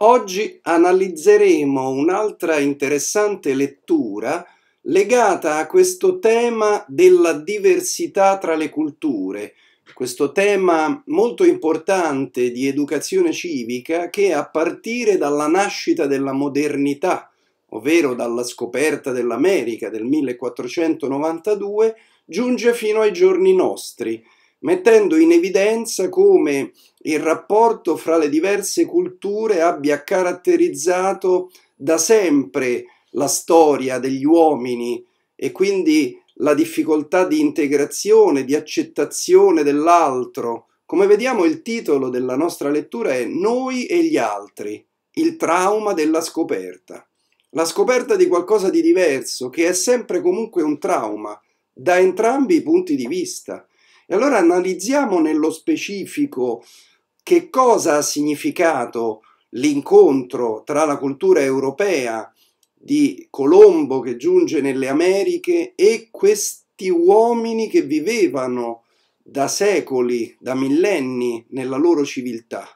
Oggi analizzeremo un'altra interessante lettura legata a questo tema della diversità tra le culture, questo tema molto importante di educazione civica che a partire dalla nascita della modernità, ovvero dalla scoperta dell'America del 1492, giunge fino ai giorni nostri mettendo in evidenza come il rapporto fra le diverse culture abbia caratterizzato da sempre la storia degli uomini e quindi la difficoltà di integrazione, di accettazione dell'altro. Come vediamo il titolo della nostra lettura è Noi e gli altri, il trauma della scoperta. La scoperta di qualcosa di diverso, che è sempre comunque un trauma, da entrambi i punti di vista. E allora analizziamo nello specifico che cosa ha significato l'incontro tra la cultura europea di Colombo che giunge nelle Americhe e questi uomini che vivevano da secoli, da millenni nella loro civiltà.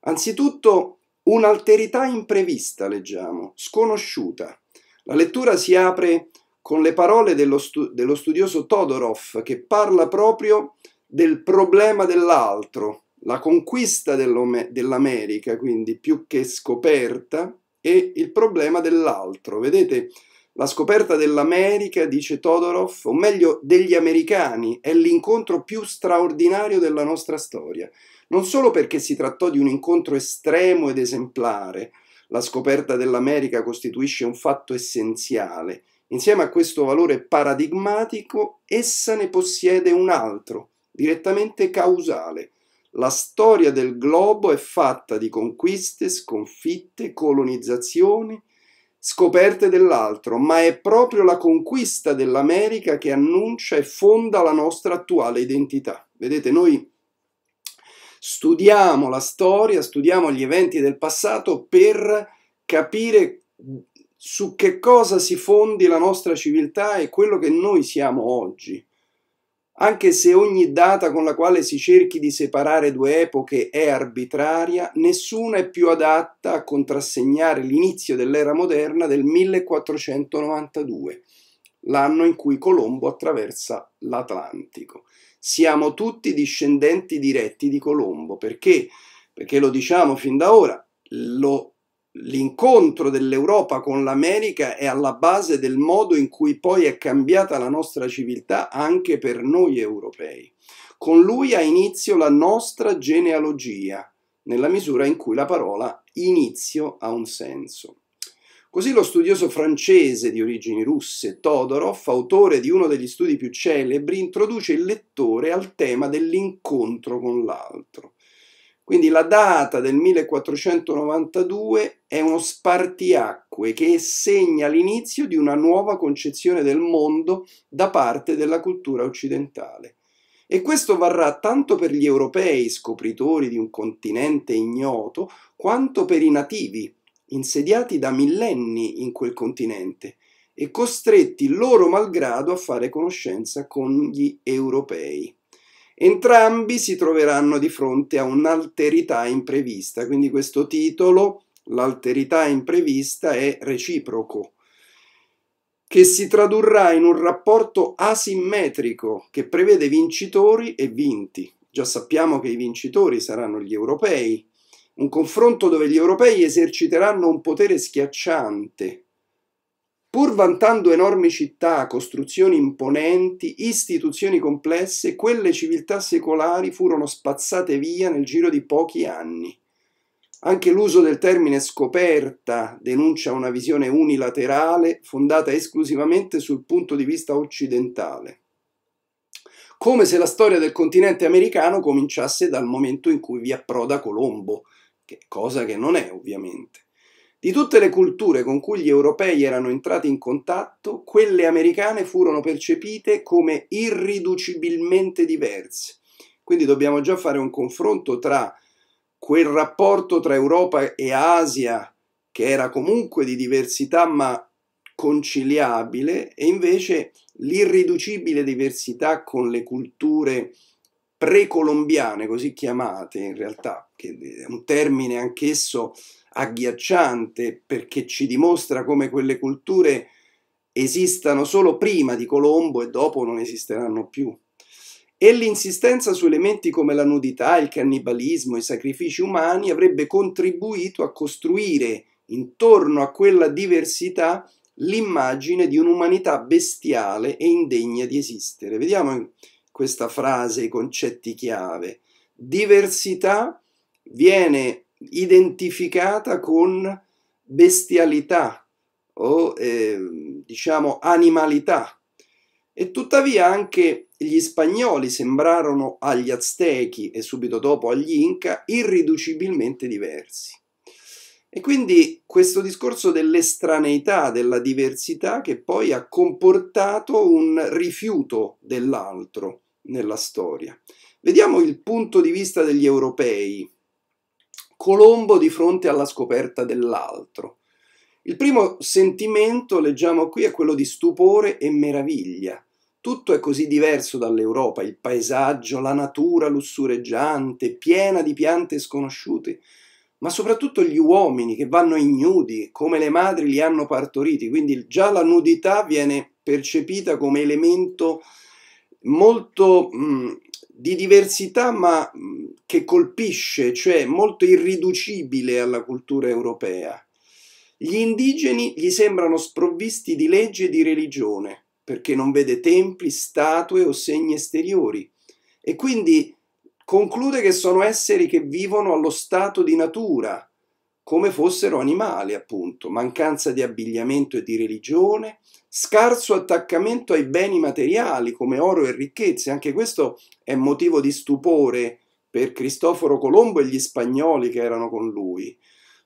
Anzitutto un'alterità imprevista, leggiamo, sconosciuta. La lettura si apre con le parole dello, stu- dello studioso Todorov che parla proprio del problema dell'altro, la conquista dell'America, quindi più che scoperta, e il problema dell'altro. Vedete, la scoperta dell'America, dice Todorov, o meglio degli americani, è l'incontro più straordinario della nostra storia, non solo perché si trattò di un incontro estremo ed esemplare, la scoperta dell'America costituisce un fatto essenziale, Insieme a questo valore paradigmatico, essa ne possiede un altro, direttamente causale. La storia del globo è fatta di conquiste, sconfitte, colonizzazioni, scoperte dell'altro, ma è proprio la conquista dell'America che annuncia e fonda la nostra attuale identità. Vedete, noi studiamo la storia, studiamo gli eventi del passato per capire su che cosa si fondi la nostra civiltà e quello che noi siamo oggi. Anche se ogni data con la quale si cerchi di separare due epoche è arbitraria, nessuna è più adatta a contrassegnare l'inizio dell'era moderna del 1492, l'anno in cui Colombo attraversa l'Atlantico. Siamo tutti discendenti diretti di Colombo, perché? Perché lo diciamo fin da ora, lo l'incontro dell'Europa con l'America è alla base del modo in cui poi è cambiata la nostra civiltà anche per noi europei. Con lui ha inizio la nostra genealogia, nella misura in cui la parola inizio ha un senso. Così lo studioso francese di origini russe, Todorov, autore di uno degli studi più celebri, introduce il lettore al tema dell'incontro con l'altro. Quindi la data del 1492 è uno spartiacque che segna l'inizio di una nuova concezione del mondo da parte della cultura occidentale. E questo varrà tanto per gli europei, scopritori di un continente ignoto, quanto per i nativi, insediati da millenni in quel continente e costretti loro malgrado a fare conoscenza con gli europei. Entrambi si troveranno di fronte a un'alterità imprevista, quindi questo titolo, l'alterità imprevista, è reciproco, che si tradurrà in un rapporto asimmetrico che prevede vincitori e vinti. Già sappiamo che i vincitori saranno gli europei, un confronto dove gli europei eserciteranno un potere schiacciante Pur vantando enormi città, costruzioni imponenti, istituzioni complesse, quelle civiltà secolari furono spazzate via nel giro di pochi anni. Anche l'uso del termine scoperta denuncia una visione unilaterale fondata esclusivamente sul punto di vista occidentale. Come se la storia del continente americano cominciasse dal momento in cui vi approda Colombo, che cosa che non è ovviamente. Di tutte le culture con cui gli europei erano entrati in contatto, quelle americane furono percepite come irriducibilmente diverse. Quindi dobbiamo già fare un confronto tra quel rapporto tra Europa e Asia, che era comunque di diversità ma conciliabile, e invece l'irriducibile diversità con le culture precolombiane, così chiamate in realtà, che è un termine anch'esso agghiacciante perché ci dimostra come quelle culture esistano solo prima di Colombo e dopo non esisteranno più. E l'insistenza su elementi come la nudità, il cannibalismo, i sacrifici umani avrebbe contribuito a costruire intorno a quella diversità l'immagine di un'umanità bestiale e indegna di esistere. Vediamo in questa frase i concetti chiave. Diversità viene identificata con bestialità o eh, diciamo animalità e tuttavia anche gli spagnoli sembrarono agli aztechi e subito dopo agli inca irriducibilmente diversi. E quindi questo discorso dell'estraneità, della diversità che poi ha comportato un rifiuto dell'altro nella storia. Vediamo il punto di vista degli europei Colombo di fronte alla scoperta dell'altro. Il primo sentimento, leggiamo qui, è quello di stupore e meraviglia. Tutto è così diverso dall'Europa, il paesaggio, la natura lussureggiante, piena di piante sconosciute, ma soprattutto gli uomini che vanno ignudi, come le madri li hanno partoriti, quindi già la nudità viene percepita come elemento molto mh, mm, di diversità ma mm, che colpisce, cioè molto irriducibile alla cultura europea. Gli indigeni gli sembrano sprovvisti di legge e di religione, perché non vede templi, statue o segni esteriori, e quindi conclude che sono esseri che vivono allo stato di natura, come fossero animali, appunto, mancanza di abbigliamento e di religione, scarso attaccamento ai beni materiali come oro e ricchezze, anche questo è motivo di stupore per Cristoforo Colombo e gli spagnoli che erano con lui.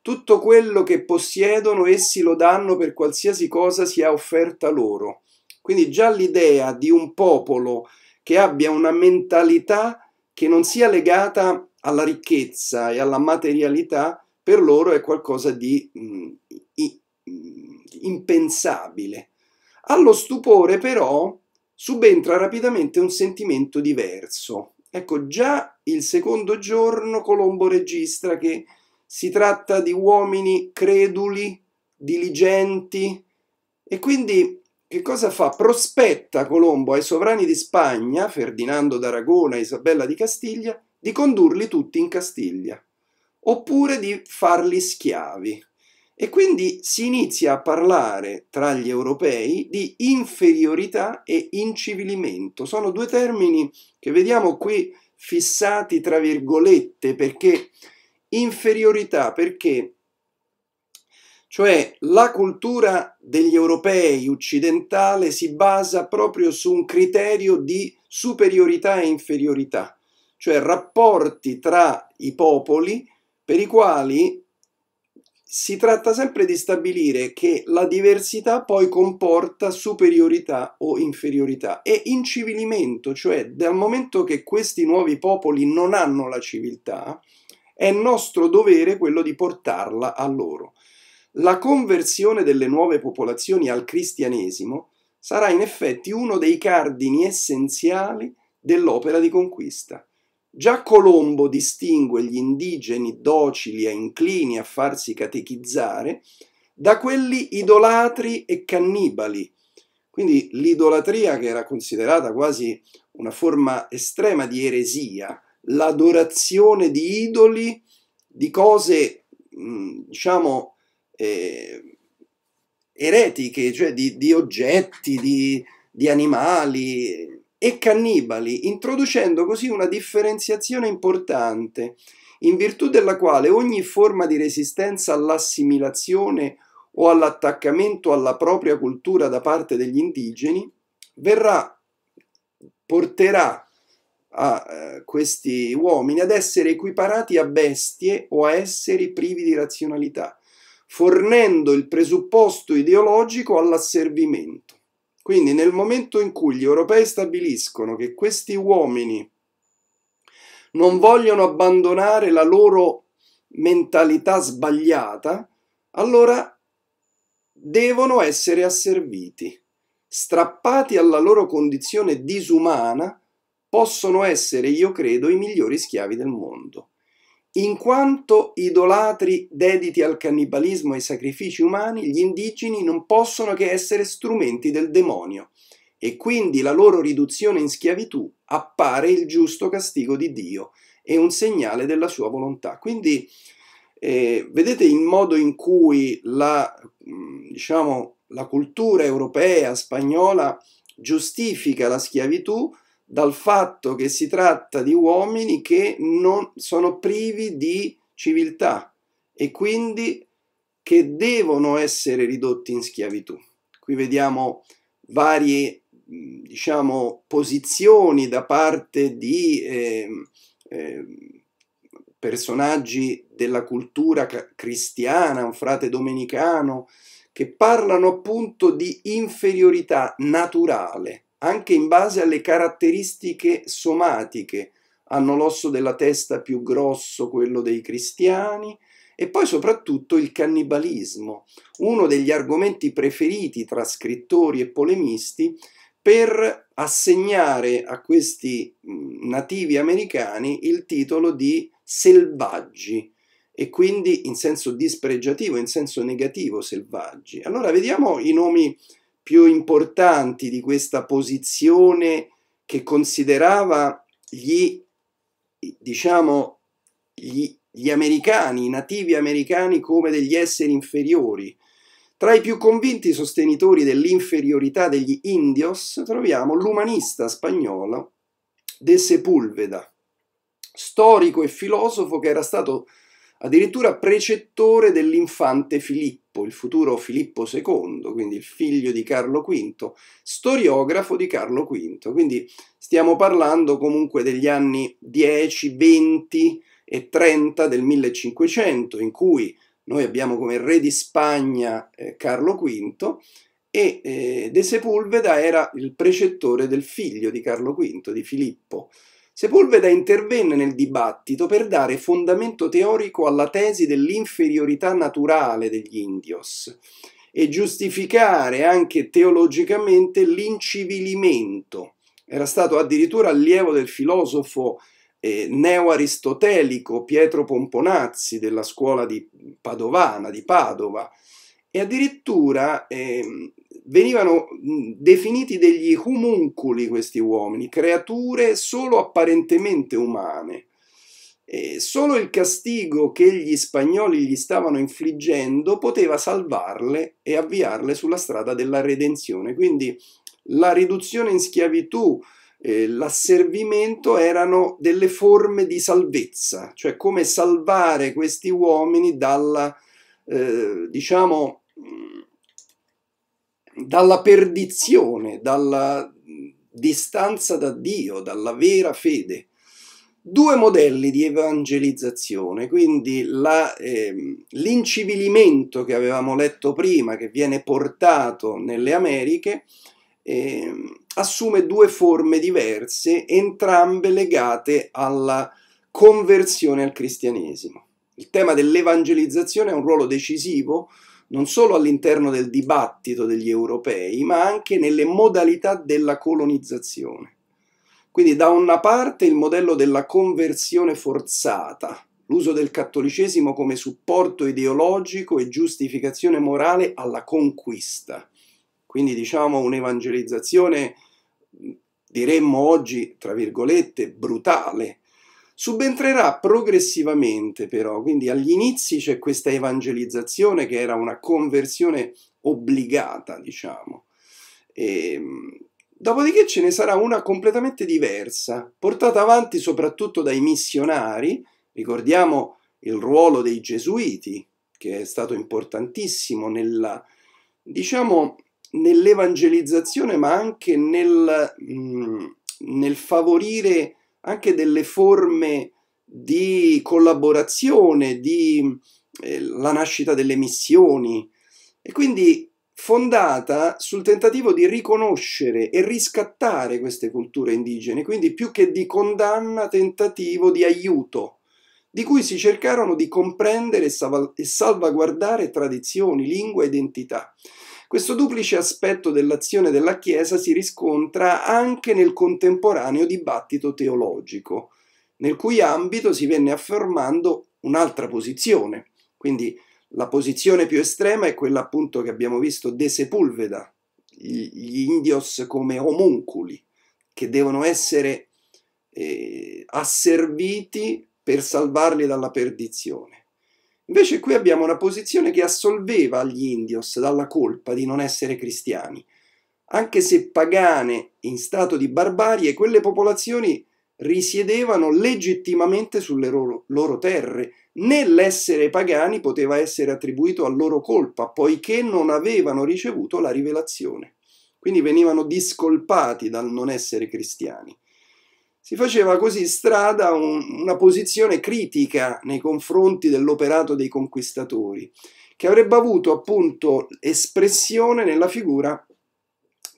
Tutto quello che possiedono essi lo danno per qualsiasi cosa sia offerta loro. Quindi già l'idea di un popolo che abbia una mentalità che non sia legata alla ricchezza e alla materialità per loro è qualcosa di mm, mm, impensabile. Allo stupore però subentra rapidamente un sentimento diverso. Ecco, già il secondo giorno Colombo registra che si tratta di uomini creduli, diligenti e quindi che cosa fa? Prospetta Colombo ai sovrani di Spagna, Ferdinando d'Aragona e Isabella di Castiglia, di condurli tutti in Castiglia oppure di farli schiavi. E quindi si inizia a parlare tra gli europei di inferiorità e incivilimento. Sono due termini che vediamo qui fissati tra virgolette perché inferiorità perché cioè la cultura degli europei occidentale si basa proprio su un criterio di superiorità e inferiorità, cioè rapporti tra i popoli per i quali si tratta sempre di stabilire che la diversità poi comporta superiorità o inferiorità e incivilimento, cioè dal momento che questi nuovi popoli non hanno la civiltà, è nostro dovere quello di portarla a loro. La conversione delle nuove popolazioni al cristianesimo sarà in effetti uno dei cardini essenziali dell'opera di conquista. Già Colombo distingue gli indigeni docili e inclini a farsi catechizzare da quelli idolatri e cannibali. Quindi l'idolatria, che era considerata quasi una forma estrema di eresia, l'adorazione di idoli, di cose, diciamo, eh, eretiche, cioè di, di oggetti, di, di animali, e cannibali, introducendo così una differenziazione importante, in virtù della quale ogni forma di resistenza all'assimilazione o all'attaccamento alla propria cultura da parte degli indigeni verrà, porterà a eh, questi uomini ad essere equiparati a bestie o a esseri privi di razionalità, fornendo il presupposto ideologico all'asservimento. Quindi nel momento in cui gli europei stabiliscono che questi uomini non vogliono abbandonare la loro mentalità sbagliata, allora devono essere asserviti. Strappati alla loro condizione disumana, possono essere, io credo, i migliori schiavi del mondo. In quanto idolatri dediti al cannibalismo e ai sacrifici umani, gli indigeni non possono che essere strumenti del demonio e quindi la loro riduzione in schiavitù appare il giusto castigo di Dio e un segnale della sua volontà. Quindi eh, vedete il modo in cui la, mm, diciamo, la cultura europea, spagnola, giustifica la schiavitù dal fatto che si tratta di uomini che non sono privi di civiltà e quindi che devono essere ridotti in schiavitù. Qui vediamo varie diciamo, posizioni da parte di eh, eh, personaggi della cultura cristiana, un frate domenicano, che parlano appunto di inferiorità naturale anche in base alle caratteristiche somatiche. Hanno l'osso della testa più grosso, quello dei cristiani, e poi soprattutto il cannibalismo, uno degli argomenti preferiti tra scrittori e polemisti per assegnare a questi nativi americani il titolo di selvaggi e quindi in senso dispregiativo, in senso negativo selvaggi. Allora vediamo i nomi più importanti di questa posizione che considerava gli, diciamo, gli, gli americani, i nativi americani come degli esseri inferiori. Tra i più convinti sostenitori dell'inferiorità degli indios troviamo l'umanista spagnolo De Sepulveda, storico e filosofo che era stato addirittura precettore dell'infante Filippo, il futuro Filippo II, quindi il figlio di Carlo V, storiografo di Carlo V, quindi stiamo parlando comunque degli anni 10, 20 e 30 del 1500 in cui noi abbiamo come re di Spagna eh, Carlo V e eh, De Sepulveda era il precettore del figlio di Carlo V, di Filippo. Sepulveda intervenne nel dibattito per dare fondamento teorico alla tesi dell'inferiorità naturale degli indios e giustificare anche teologicamente l'incivilimento. Era stato addirittura allievo del filosofo eh, neo-aristotelico Pietro Pomponazzi della scuola di Padovana, di Padova, e addirittura eh, venivano definiti degli humunculi questi uomini, creature solo apparentemente umane. E solo il castigo che gli spagnoli gli stavano infliggendo poteva salvarle e avviarle sulla strada della redenzione. Quindi la riduzione in schiavitù, eh, l'asservimento erano delle forme di salvezza, cioè come salvare questi uomini dalla, eh, diciamo, dalla perdizione, dalla distanza da Dio, dalla vera fede. Due modelli di evangelizzazione, quindi la, eh, l'incivilimento che avevamo letto prima, che viene portato nelle Americhe, eh, assume due forme diverse, entrambe legate alla conversione al cristianesimo. Il tema dell'evangelizzazione ha un ruolo decisivo non solo all'interno del dibattito degli europei, ma anche nelle modalità della colonizzazione. Quindi da una parte il modello della conversione forzata, l'uso del cattolicesimo come supporto ideologico e giustificazione morale alla conquista, quindi diciamo un'evangelizzazione, diremmo oggi, tra virgolette, brutale, Subentrerà progressivamente però, quindi agli inizi c'è questa evangelizzazione che era una conversione obbligata, diciamo. E, ehm, dopodiché ce ne sarà una completamente diversa, portata avanti soprattutto dai missionari, ricordiamo il ruolo dei gesuiti, che è stato importantissimo nella, diciamo, nell'evangelizzazione, ma anche nel, mh, mm, nel favorire anche delle forme di collaborazione, di eh, la nascita delle missioni e quindi fondata sul tentativo di riconoscere e riscattare queste culture indigene, quindi più che di condanna, tentativo di aiuto, di cui si cercarono di comprendere e salvaguardare tradizioni, lingua e identità. Questo duplice aspetto dell'azione della Chiesa si riscontra anche nel contemporaneo dibattito teologico, nel cui ambito si venne affermando un'altra posizione. Quindi la posizione più estrema è quella appunto che abbiamo visto de Sepulveda, gli indios come omunculi, che devono essere eh, asserviti per salvarli dalla perdizione. Invece qui abbiamo una posizione che assolveva gli indios dalla colpa di non essere cristiani. Anche se pagane in stato di barbarie, quelle popolazioni risiedevano legittimamente sulle loro, loro terre, né l'essere pagani poteva essere attribuito a loro colpa, poiché non avevano ricevuto la rivelazione. Quindi venivano discolpati dal non essere cristiani si faceva così strada un, una posizione critica nei confronti dell'operato dei conquistatori, che avrebbe avuto appunto espressione nella figura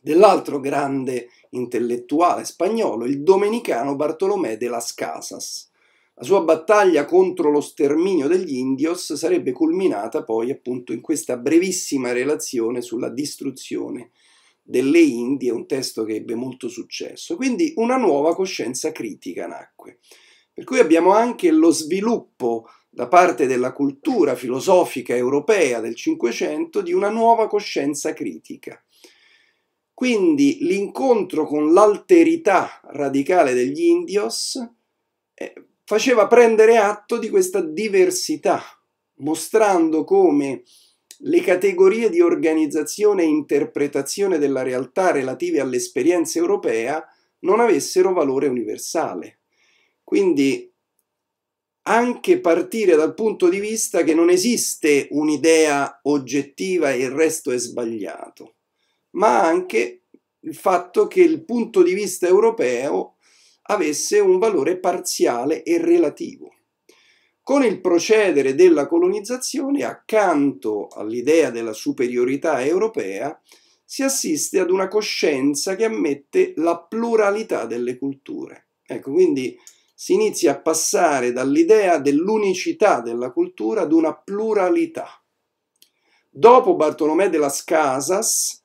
dell'altro grande intellettuale spagnolo, il domenicano Bartolomé de las Casas. La sua battaglia contro lo sterminio degli indios sarebbe culminata poi appunto in questa brevissima relazione sulla distruzione delle Indie, un testo che ebbe molto successo. Quindi una nuova coscienza critica nacque. Per cui abbiamo anche lo sviluppo da parte della cultura filosofica europea del Cinquecento di una nuova coscienza critica. Quindi l'incontro con l'alterità radicale degli indios eh, faceva prendere atto di questa diversità, mostrando come le categorie di organizzazione e interpretazione della realtà relative all'esperienza europea non avessero valore universale. Quindi anche partire dal punto di vista che non esiste un'idea oggettiva e il resto è sbagliato, ma anche il fatto che il punto di vista europeo avesse un valore parziale e relativo. Con il procedere della colonizzazione, accanto all'idea della superiorità europea, si assiste ad una coscienza che ammette la pluralità delle culture. Ecco, quindi si inizia a passare dall'idea dell'unicità della cultura ad una pluralità. Dopo Bartolomé de las Casas,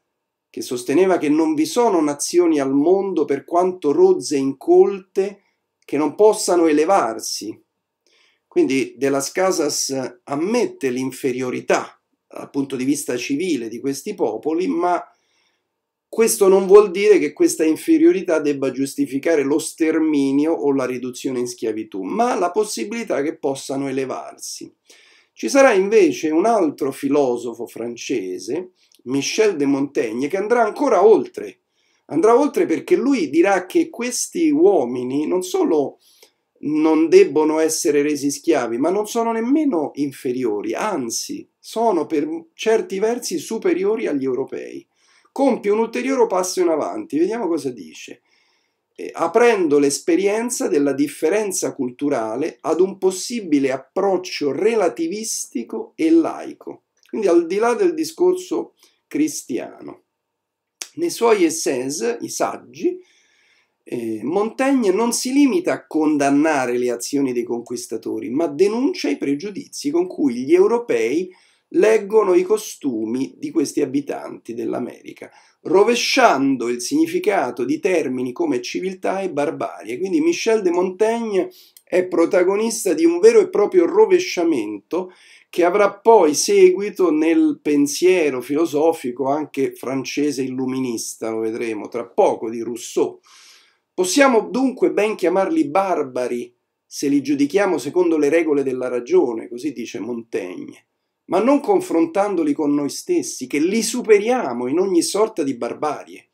che sosteneva che non vi sono nazioni al mondo per quanto rozze e incolte che non possano elevarsi quindi De las Casas ammette l'inferiorità dal punto di vista civile di questi popoli, ma questo non vuol dire che questa inferiorità debba giustificare lo sterminio o la riduzione in schiavitù, ma la possibilità che possano elevarsi. Ci sarà invece un altro filosofo francese, Michel de Montaigne, che andrà ancora oltre. Andrà oltre perché lui dirà che questi uomini non solo non debbono essere resi schiavi, ma non sono nemmeno inferiori, anzi, sono per certi versi superiori agli europei. Compie un ulteriore passo in avanti, vediamo cosa dice. Eh, aprendo l'esperienza della differenza culturale ad un possibile approccio relativistico e laico, quindi al di là del discorso cristiano. Nei suoi essays, i saggi, eh, Montaigne non si limita a condannare le azioni dei conquistatori, ma denuncia i pregiudizi con cui gli europei leggono i costumi di questi abitanti dell'America, rovesciando il significato di termini come civiltà e barbarie. Quindi Michel de Montaigne è protagonista di un vero e proprio rovesciamento che avrà poi seguito nel pensiero filosofico anche francese illuminista, lo vedremo tra poco, di Rousseau. Possiamo dunque ben chiamarli barbari se li giudichiamo secondo le regole della ragione, così dice Montaigne, ma non confrontandoli con noi stessi, che li superiamo in ogni sorta di barbarie.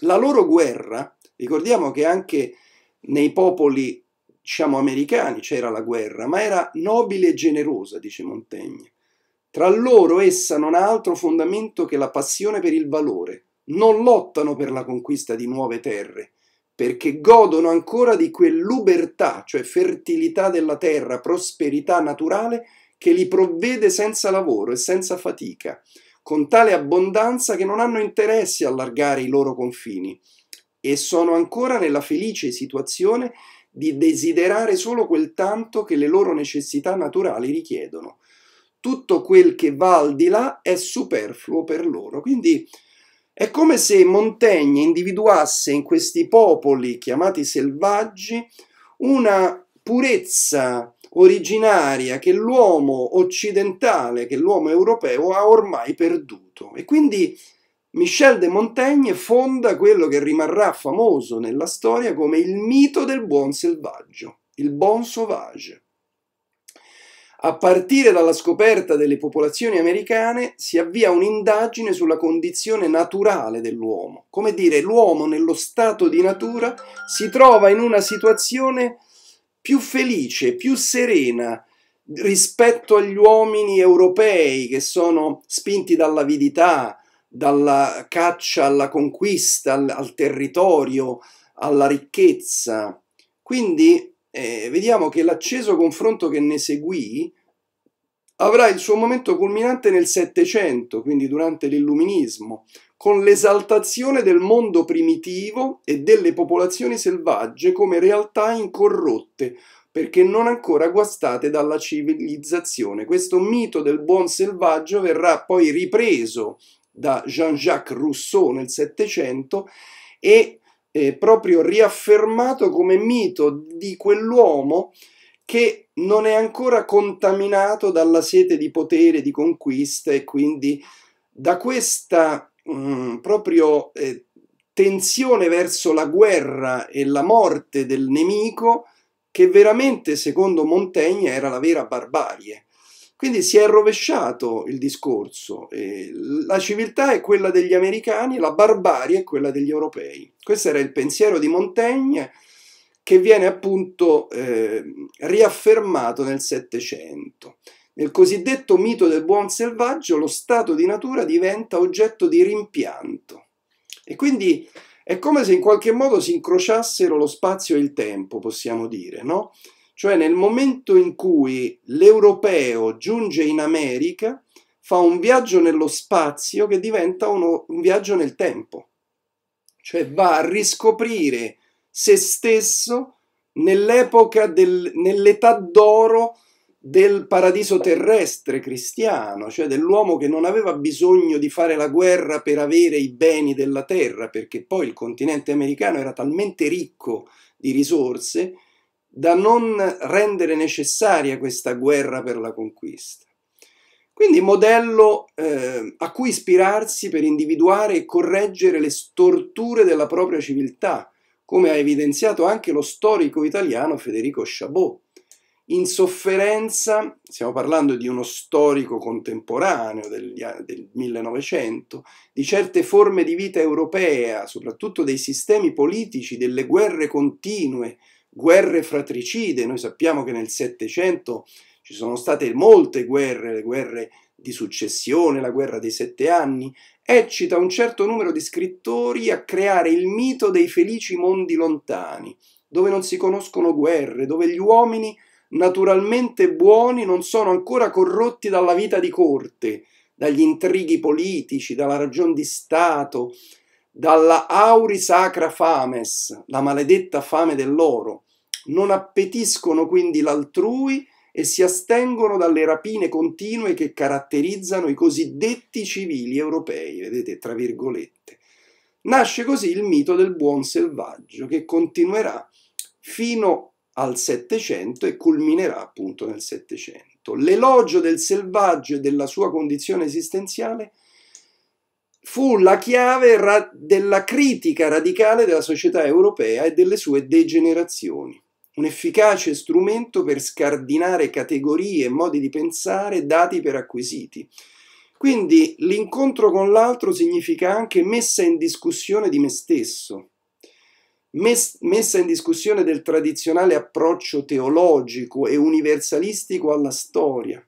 La loro guerra, ricordiamo che anche nei popoli diciamo americani c'era la guerra, ma era nobile e generosa, dice Montaigne. Tra loro essa non ha altro fondamento che la passione per il valore. Non lottano per la conquista di nuove terre, perché godono ancora di quell'ubertà, cioè fertilità della terra, prosperità naturale che li provvede senza lavoro e senza fatica, con tale abbondanza che non hanno interesse a allargare i loro confini e sono ancora nella felice situazione di desiderare solo quel tanto che le loro necessità naturali richiedono. Tutto quel che va al di là è superfluo per loro. Quindi è come se Montaigne individuasse in questi popoli chiamati selvaggi una purezza originaria che l'uomo occidentale, che l'uomo europeo ha ormai perduto. E quindi Michel de Montaigne fonda quello che rimarrà famoso nella storia come il mito del buon selvaggio, il bon sauvage. A partire dalla scoperta delle popolazioni americane si avvia un'indagine sulla condizione naturale dell'uomo. Come dire, l'uomo nello stato di natura si trova in una situazione più felice, più serena rispetto agli uomini europei che sono spinti dall'avidità, dalla caccia alla conquista, al, al territorio, alla ricchezza. Quindi eh, vediamo che l'acceso confronto che ne seguì avrà il suo momento culminante nel Settecento, quindi durante l'Illuminismo, con l'esaltazione del mondo primitivo e delle popolazioni selvagge come realtà incorrotte, perché non ancora guastate dalla civilizzazione. Questo mito del buon selvaggio verrà poi ripreso da Jean-Jacques Rousseau nel Settecento e eh, proprio riaffermato come mito di quell'uomo che non è ancora contaminato dalla sete di potere, di conquista e quindi da questa mh, mm, proprio eh, tensione verso la guerra e la morte del nemico che veramente secondo Montaigne era la vera barbarie. Quindi si è rovesciato il discorso. la civiltà è quella degli americani, la barbarie è quella degli europei. Questo era il pensiero di Montaigne che viene appunto eh, riaffermato nel Settecento. Nel cosiddetto mito del buon selvaggio lo stato di natura diventa oggetto di rimpianto e quindi è come se in qualche modo si incrociassero lo spazio e il tempo, possiamo dire, no? Cioè nel momento in cui l'europeo giunge in America, fa un viaggio nello spazio che diventa uno, un viaggio nel tempo. Cioè va a riscoprire se stesso nell'epoca nell'età d'oro del paradiso terrestre cristiano, cioè dell'uomo che non aveva bisogno di fare la guerra per avere i beni della terra, perché poi il continente americano era talmente ricco di risorse da non rendere necessaria questa guerra per la conquista. Quindi modello eh, a cui ispirarsi per individuare e correggere le storture della propria civiltà, come ha evidenziato anche lo storico italiano Federico Chabot. In sofferenza, stiamo parlando di uno storico contemporaneo del, del 1900, di certe forme di vita europea, soprattutto dei sistemi politici, delle guerre continue, guerre fratricide, noi sappiamo che nel Settecento ci sono state molte guerre, le guerre di successione, la guerra dei sette anni, eccita un certo numero di scrittori a creare il mito dei felici mondi lontani, dove non si conoscono guerre, dove gli uomini naturalmente buoni non sono ancora corrotti dalla vita di corte, dagli intrighi politici, dalla ragion di Stato, dalla auri sacra fames, la maledetta fame dell'oro, non appetiscono quindi l'altrui e si astengono dalle rapine continue che caratterizzano i cosiddetti civili europei, vedete, tra virgolette. Nasce così il mito del buon selvaggio che continuerà fino al Settecento e culminerà appunto nel Settecento. L'elogio del selvaggio e della sua condizione esistenziale fu la chiave della critica radicale della società europea e delle sue degenerazioni un efficace strumento per scardinare categorie e modi di pensare dati per acquisiti. Quindi l'incontro con l'altro significa anche messa in discussione di me stesso, messa in discussione del tradizionale approccio teologico e universalistico alla storia,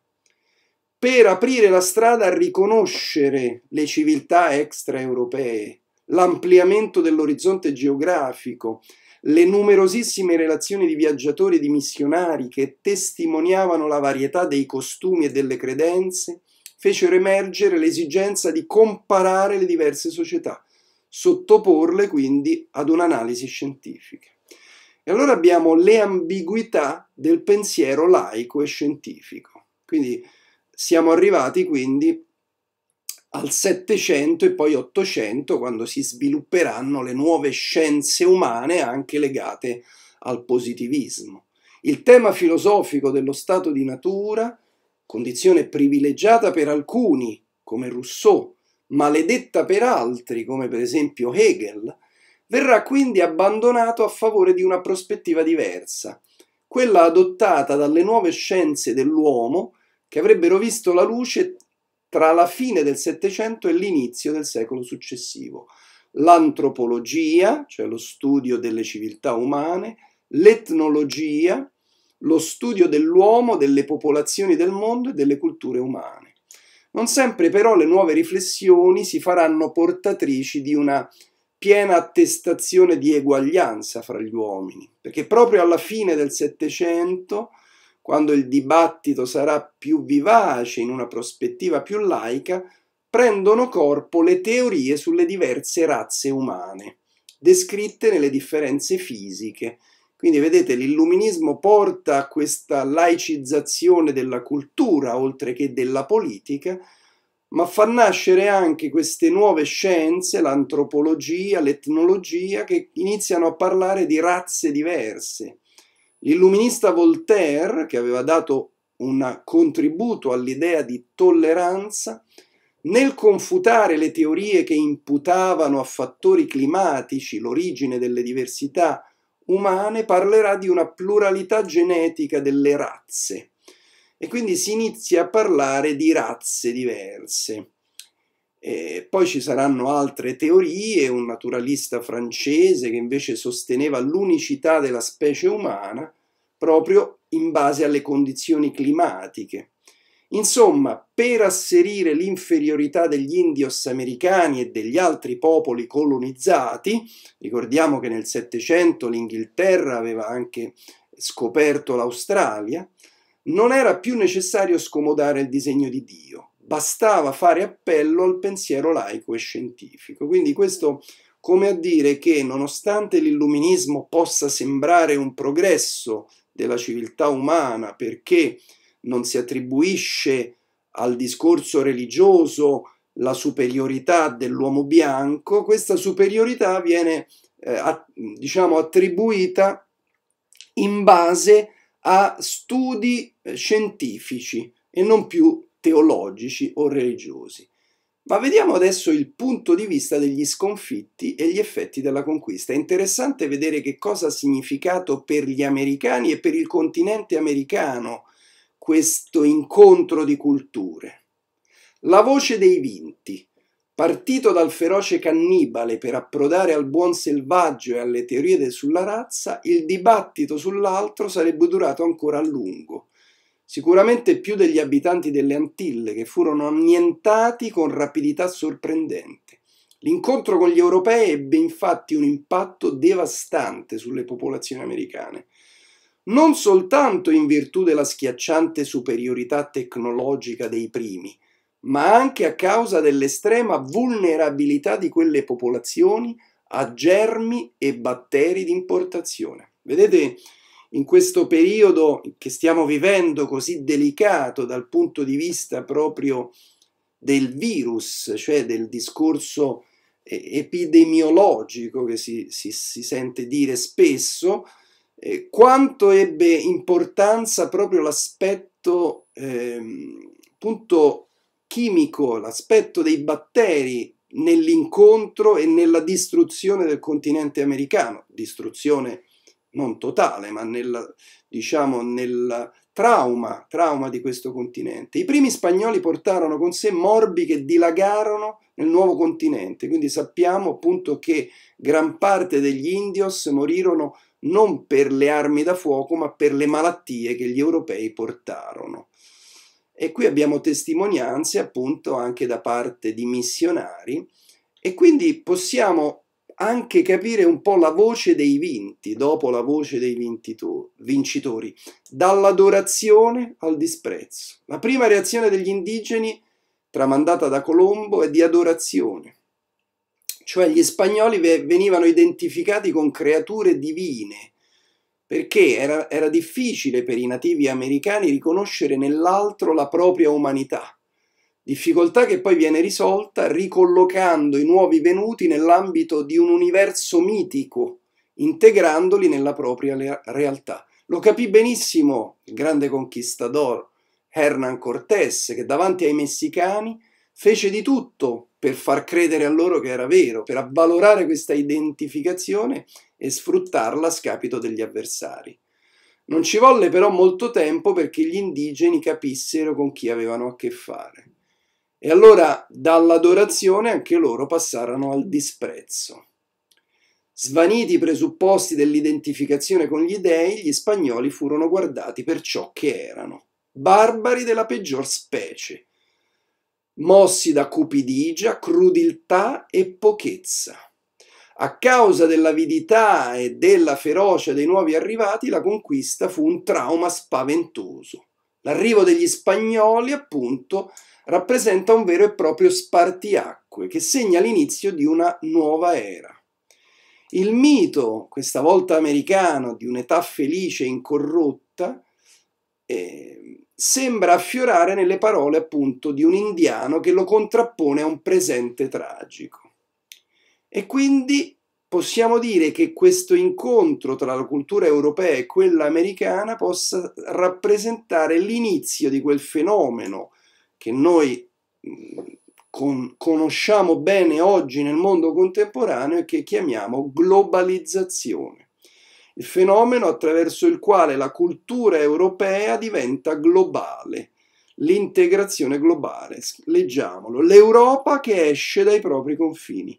per aprire la strada a riconoscere le civiltà extraeuropee, l'ampliamento dell'orizzonte geografico, le numerosissime relazioni di viaggiatori e di missionari che testimoniavano la varietà dei costumi e delle credenze, fecero emergere l'esigenza di comparare le diverse società, sottoporle quindi ad un'analisi scientifica. E allora abbiamo le ambiguità del pensiero laico e scientifico. Quindi siamo arrivati quindi al Settecento e poi Ottocento, quando si svilupperanno le nuove scienze umane anche legate al positivismo. Il tema filosofico dello stato di natura, condizione privilegiata per alcuni, come Rousseau, maledetta per altri, come per esempio Hegel, verrà quindi abbandonato a favore di una prospettiva diversa, quella adottata dalle nuove scienze dell'uomo che avrebbero visto la luce tra la fine del Settecento e l'inizio del secolo successivo. L'antropologia, cioè lo studio delle civiltà umane, l'etnologia, lo studio dell'uomo, delle popolazioni del mondo e delle culture umane. Non sempre però le nuove riflessioni si faranno portatrici di una piena attestazione di eguaglianza fra gli uomini, perché proprio alla fine del Settecento quando il dibattito sarà più vivace in una prospettiva più laica, prendono corpo le teorie sulle diverse razze umane, descritte nelle differenze fisiche. Quindi vedete, l'illuminismo porta a questa laicizzazione della cultura, oltre che della politica, ma fa nascere anche queste nuove scienze, l'antropologia, l'etnologia, che iniziano a parlare di razze diverse, L'illuminista Voltaire, che aveva dato un contributo all'idea di tolleranza, nel confutare le teorie che imputavano a fattori climatici l'origine delle diversità umane, parlerà di una pluralità genetica delle razze. E quindi si inizia a parlare di razze diverse. Eh, poi ci saranno altre teorie, un naturalista francese che invece sosteneva l'unicità della specie umana proprio in base alle condizioni climatiche. Insomma, per asserire l'inferiorità degli indios americani e degli altri popoli colonizzati, ricordiamo che nel Settecento l'Inghilterra aveva anche scoperto l'Australia, non era più necessario scomodare il disegno di Dio bastava fare appello al pensiero laico e scientifico. Quindi questo come a dire che nonostante l'illuminismo possa sembrare un progresso della civiltà umana perché non si attribuisce al discorso religioso la superiorità dell'uomo bianco, questa superiorità viene eh, a, diciamo attribuita in base a studi eh, scientifici e non più teologici o religiosi. Ma vediamo adesso il punto di vista degli sconfitti e gli effetti della conquista. È interessante vedere che cosa ha significato per gli americani e per il continente americano questo incontro di culture. La voce dei vinti, partito dal feroce cannibale per approdare al buon selvaggio e alle teorie sulla razza, il dibattito sull'altro sarebbe durato ancora a lungo sicuramente più degli abitanti delle Antille, che furono annientati con rapidità sorprendente. L'incontro con gli europei ebbe infatti un impatto devastante sulle popolazioni americane, non soltanto in virtù della schiacciante superiorità tecnologica dei primi, ma anche a causa dell'estrema vulnerabilità di quelle popolazioni a germi e batteri di importazione. Vedete, in questo periodo che stiamo vivendo così delicato dal punto di vista proprio del virus, cioè del discorso epidemiologico che si, si, si sente dire spesso, eh, quanto ebbe importanza proprio l'aspetto eh, appunto chimico, l'aspetto dei batteri nell'incontro e nella distruzione del continente americano, distruzione non totale, ma nel, diciamo, nel trauma, trauma di questo continente. I primi spagnoli portarono con sé morbi che dilagarono nel nuovo continente, quindi sappiamo appunto che gran parte degli indios morirono non per le armi da fuoco, ma per le malattie che gli europei portarono. E qui abbiamo testimonianze appunto anche da parte di missionari e quindi possiamo anche capire un po' la voce dei vinti, dopo la voce dei vincitori, dall'adorazione al disprezzo. La prima reazione degli indigeni, tramandata da Colombo, è di adorazione, cioè gli spagnoli venivano identificati con creature divine, perché era, era difficile per i nativi americani riconoscere nell'altro la propria umanità difficoltà che poi viene risolta ricollocando i nuovi venuti nell'ambito di un universo mitico, integrandoli nella propria realtà. Lo capì benissimo il grande conquistador Hernán Cortés, che davanti ai messicani fece di tutto per far credere a loro che era vero, per avvalorare questa identificazione e sfruttarla a scapito degli avversari. Non ci volle però molto tempo perché gli indigeni capissero con chi avevano a che fare. E allora dall'adorazione anche loro passarono al disprezzo. Svaniti i presupposti dell'identificazione con gli dèi, gli spagnoli furono guardati per ciò che erano, barbari della peggior specie, mossi da cupidigia, crudeltà e pochezza. A causa dell'avidità e della ferocia dei nuovi arrivati, la conquista fu un trauma spaventoso. L'arrivo degli spagnoli, appunto, rappresenta un vero e proprio spartiacque che segna l'inizio di una nuova era. Il mito, questa volta americano, di un'età felice e incorrotta, eh, sembra affiorare nelle parole appunto di un indiano che lo contrappone a un presente tragico. E quindi possiamo dire che questo incontro tra la cultura europea e quella americana possa rappresentare l'inizio di quel fenomeno che noi mm, con, conosciamo bene oggi nel mondo contemporaneo e che chiamiamo globalizzazione. Il fenomeno attraverso il quale la cultura europea diventa globale, l'integrazione globale. Leggiamolo, l'Europa che esce dai propri confini.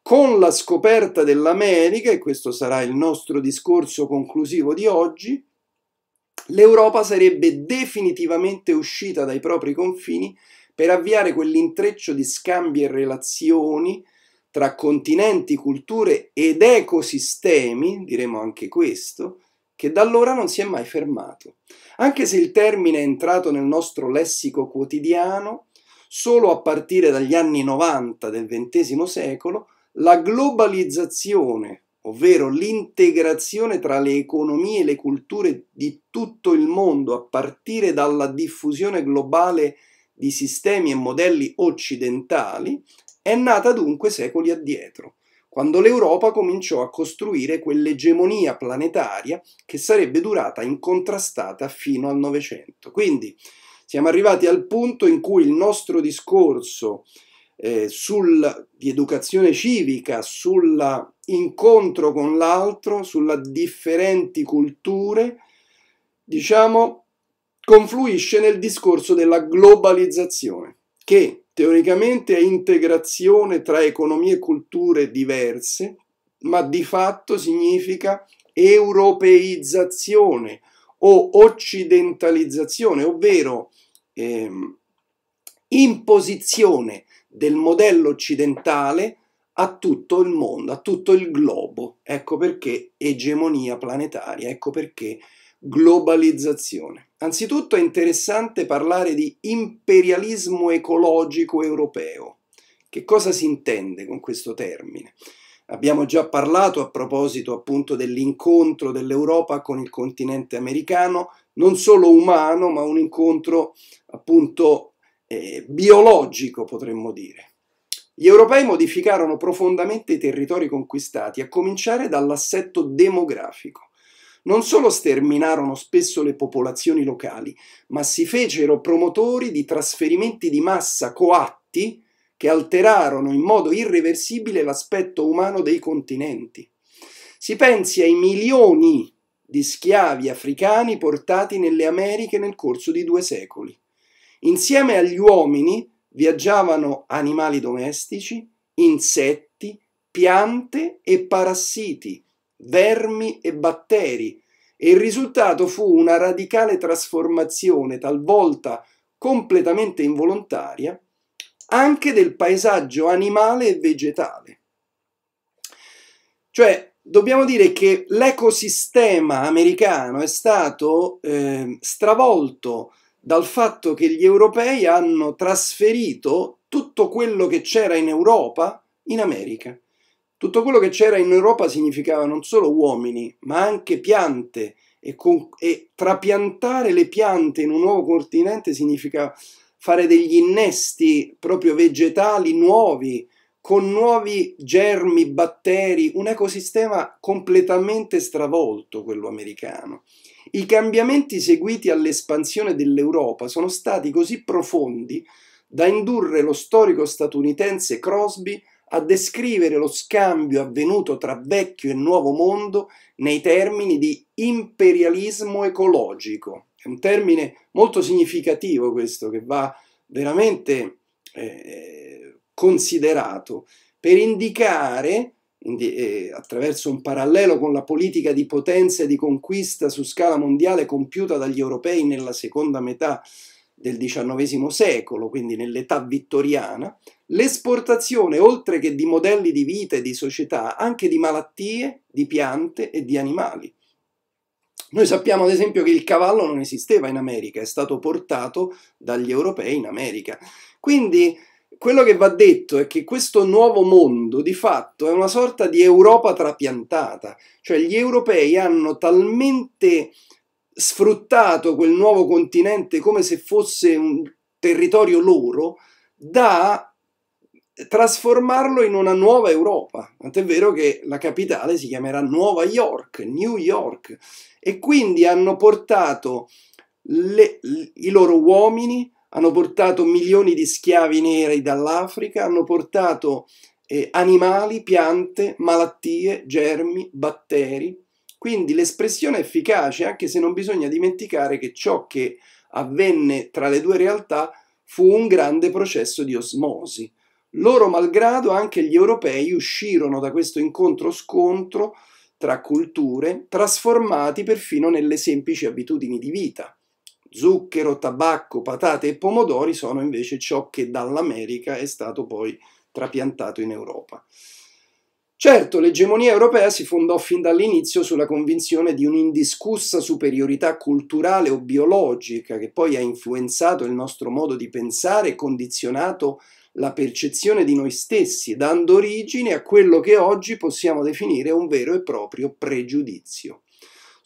Con la scoperta dell'America, e questo sarà il nostro discorso conclusivo di oggi, l'Europa sarebbe definitivamente uscita dai propri confini per avviare quell'intreccio di scambi e relazioni tra continenti, culture ed ecosistemi, diremo anche questo, che da allora non si è mai fermato. Anche se il termine è entrato nel nostro lessico quotidiano, solo a partire dagli anni 90 del XX secolo, la globalizzazione ovvero l'integrazione tra le economie e le culture di tutto il mondo, a partire dalla diffusione globale di sistemi e modelli occidentali, è nata dunque secoli addietro, quando l'Europa cominciò a costruire quell'egemonia planetaria che sarebbe durata incontrastata fino al Novecento. Quindi siamo arrivati al punto in cui il nostro discorso eh, di educazione civica, sull'incontro con l'altro, sulla differenti culture, diciamo, confluisce nel discorso della globalizzazione, che teoricamente è integrazione tra economie e culture diverse, ma di fatto significa europeizzazione o occidentalizzazione, ovvero ehm, imposizione del modello occidentale a tutto il mondo, a tutto il globo. Ecco perché egemonia planetaria, ecco perché globalizzazione. Anzitutto è interessante parlare di imperialismo ecologico europeo. Che cosa si intende con questo termine? Abbiamo già parlato a proposito appunto dell'incontro dell'Europa con il continente americano, non solo umano, ma un incontro appunto eh, biologico, potremmo dire. Gli europei modificarono profondamente i territori conquistati, a cominciare dall'assetto demografico. Non solo sterminarono spesso le popolazioni locali, ma si fecero promotori di trasferimenti di massa coatti che alterarono in modo irreversibile l'aspetto umano dei continenti. Si pensi ai milioni di schiavi africani portati nelle Americhe nel corso di due secoli. Insieme agli uomini viaggiavano animali domestici, insetti, piante e parassiti, vermi e batteri, e il risultato fu una radicale trasformazione, talvolta completamente involontaria, anche del paesaggio animale e vegetale. Cioè, dobbiamo dire che l'ecosistema americano è stato eh, stravolto dal fatto che gli europei hanno trasferito tutto quello che c'era in Europa in America. Tutto quello che c'era in Europa significava non solo uomini, ma anche piante e, con, e trapiantare le piante in un nuovo continente significa fare degli innesti proprio vegetali nuovi, con nuovi germi, batteri, un ecosistema completamente stravolto quello americano. I cambiamenti seguiti all'espansione dell'Europa sono stati così profondi da indurre lo storico statunitense Crosby a descrivere lo scambio avvenuto tra vecchio e nuovo mondo nei termini di imperialismo ecologico. È un termine molto significativo questo che va veramente eh, considerato per indicare eh, attraverso un parallelo con la politica di potenza e di conquista su scala mondiale compiuta dagli europei nella seconda metà del XIX secolo, quindi nell'età vittoriana, l'esportazione, oltre che di modelli di vita e di società, anche di malattie, di piante e di animali. Noi sappiamo ad esempio che il cavallo non esisteva in America, è stato portato dagli europei in America. Quindi quello che va detto è che questo nuovo mondo di fatto è una sorta di Europa trapiantata, cioè gli europei hanno talmente sfruttato quel nuovo continente come se fosse un territorio loro da trasformarlo in una nuova Europa. Tant'è vero che la capitale si chiamerà Nuova York, New York, e quindi hanno portato le, i loro uomini, hanno portato milioni di schiavi neri dall'Africa, hanno portato eh, animali, piante, malattie, germi, batteri. Quindi l'espressione è efficace, anche se non bisogna dimenticare che ciò che avvenne tra le due realtà fu un grande processo di osmosi. Loro malgrado anche gli europei uscirono da questo incontro-scontro tra culture, trasformati perfino nelle semplici abitudini di vita. Zucchero, tabacco, patate e pomodori sono invece ciò che dall'America è stato poi trapiantato in Europa. Certo, l'egemonia europea si fondò fin dall'inizio sulla convinzione di un'indiscussa superiorità culturale o biologica che poi ha influenzato il nostro modo di pensare e condizionato la percezione di noi stessi, dando origine a quello che oggi possiamo definire un vero e proprio pregiudizio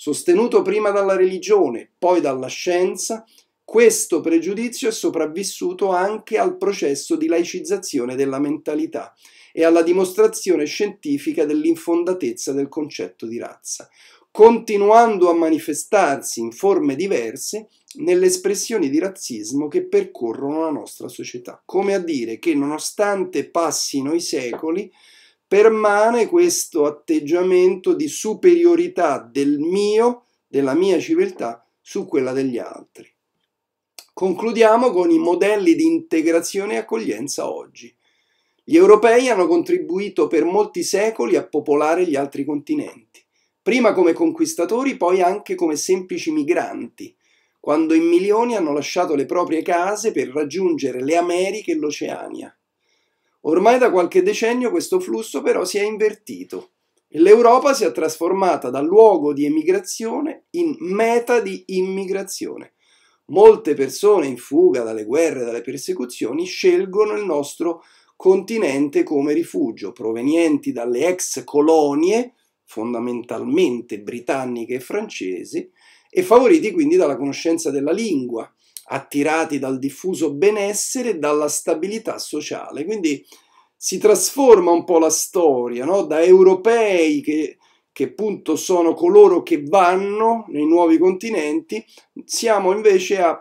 sostenuto prima dalla religione, poi dalla scienza, questo pregiudizio è sopravvissuto anche al processo di laicizzazione della mentalità e alla dimostrazione scientifica dell'infondatezza del concetto di razza, continuando a manifestarsi in forme diverse nelle espressioni di razzismo che percorrono la nostra società. Come a dire che nonostante passino i secoli, permane questo atteggiamento di superiorità del mio, della mia civiltà su quella degli altri. Concludiamo con i modelli di integrazione e accoglienza oggi. Gli europei hanno contribuito per molti secoli a popolare gli altri continenti, prima come conquistatori, poi anche come semplici migranti, quando in milioni hanno lasciato le proprie case per raggiungere le Americhe e l'Oceania. Ormai da qualche decennio questo flusso però si è invertito e l'Europa si è trasformata da luogo di emigrazione in meta di immigrazione. Molte persone in fuga dalle guerre e dalle persecuzioni scelgono il nostro continente come rifugio, provenienti dalle ex colonie, fondamentalmente britanniche e francesi, e favoriti quindi dalla conoscenza della lingua, attirati dal diffuso benessere e dalla stabilità sociale. Quindi si trasforma un po' la storia no? da europei che, che appunto sono coloro che vanno nei nuovi continenti, siamo invece a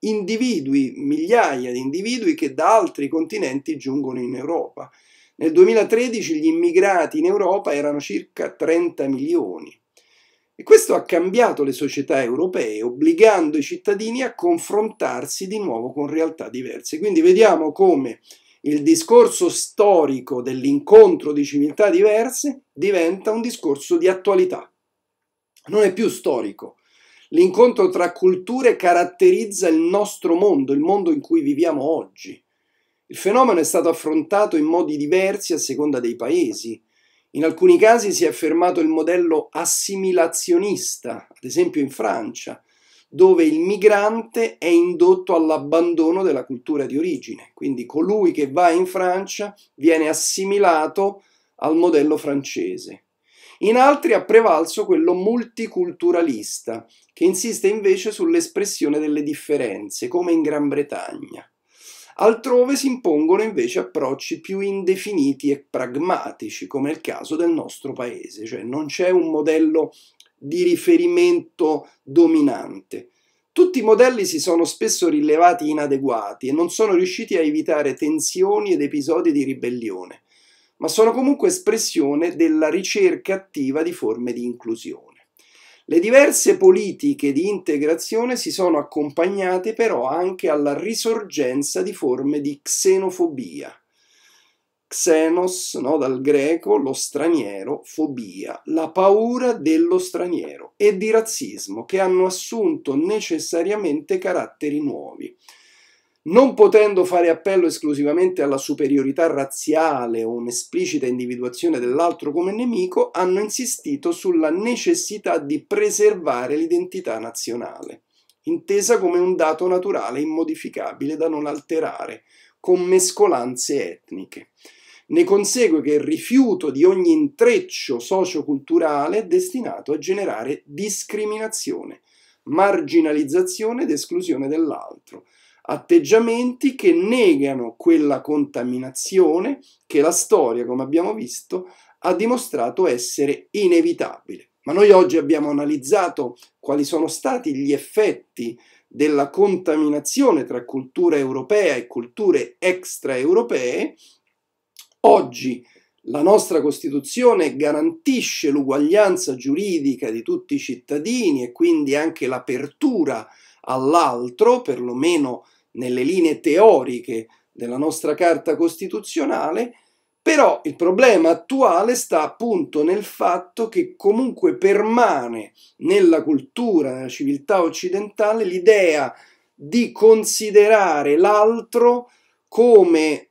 individui, migliaia di individui che da altri continenti giungono in Europa. Nel 2013 gli immigrati in Europa erano circa 30 milioni. E questo ha cambiato le società europee, obbligando i cittadini a confrontarsi di nuovo con realtà diverse. Quindi vediamo come il discorso storico dell'incontro di civiltà diverse diventa un discorso di attualità. Non è più storico. L'incontro tra culture caratterizza il nostro mondo, il mondo in cui viviamo oggi. Il fenomeno è stato affrontato in modi diversi a seconda dei paesi, in alcuni casi si è affermato il modello assimilazionista, ad esempio in Francia, dove il migrante è indotto all'abbandono della cultura di origine, quindi colui che va in Francia viene assimilato al modello francese. In altri ha prevalso quello multiculturalista, che insiste invece sull'espressione delle differenze, come in Gran Bretagna. Altrove si impongono invece approcci più indefiniti e pragmatici, come è il caso del nostro paese, cioè non c'è un modello di riferimento dominante. Tutti i modelli si sono spesso rilevati inadeguati e non sono riusciti a evitare tensioni ed episodi di ribellione, ma sono comunque espressione della ricerca attiva di forme di inclusione. Le diverse politiche di integrazione si sono accompagnate però anche alla risorgenza di forme di xenofobia. Xenos, no, dal greco, lo straniero, fobia, la paura dello straniero e di razzismo che hanno assunto necessariamente caratteri nuovi non potendo fare appello esclusivamente alla superiorità razziale o un'esplicita individuazione dell'altro come nemico, hanno insistito sulla necessità di preservare l'identità nazionale, intesa come un dato naturale immodificabile da non alterare, con mescolanze etniche. Ne consegue che il rifiuto di ogni intreccio socioculturale è destinato a generare discriminazione, marginalizzazione ed esclusione dell'altro, atteggiamenti che negano quella contaminazione che la storia, come abbiamo visto, ha dimostrato essere inevitabile. Ma noi oggi abbiamo analizzato quali sono stati gli effetti della contaminazione tra cultura europea e culture extraeuropee. Oggi la nostra Costituzione garantisce l'uguaglianza giuridica di tutti i cittadini e quindi anche l'apertura all'altro, perlomeno nelle linee teoriche della nostra Carta Costituzionale, però il problema attuale sta appunto nel fatto che comunque permane nella cultura, nella civiltà occidentale, l'idea di considerare l'altro come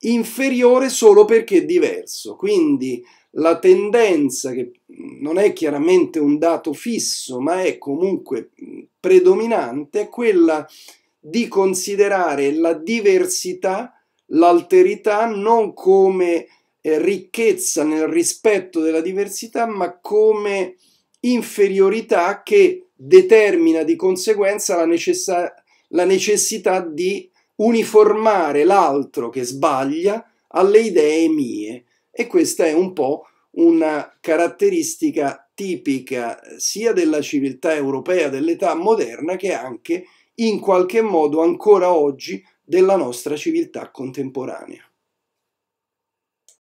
inferiore solo perché è diverso. Quindi la tendenza, che non è chiaramente un dato fisso, ma è comunque predominante, è quella di considerare la diversità, l'alterità non come eh, ricchezza nel rispetto della diversità, ma come inferiorità che determina di conseguenza la, necessa- la necessità di uniformare l'altro che sbaglia alle idee mie. E questa è un po' una caratteristica tipica eh, sia della civiltà europea dell'età moderna che anche di in qualche modo ancora oggi della nostra civiltà contemporanea.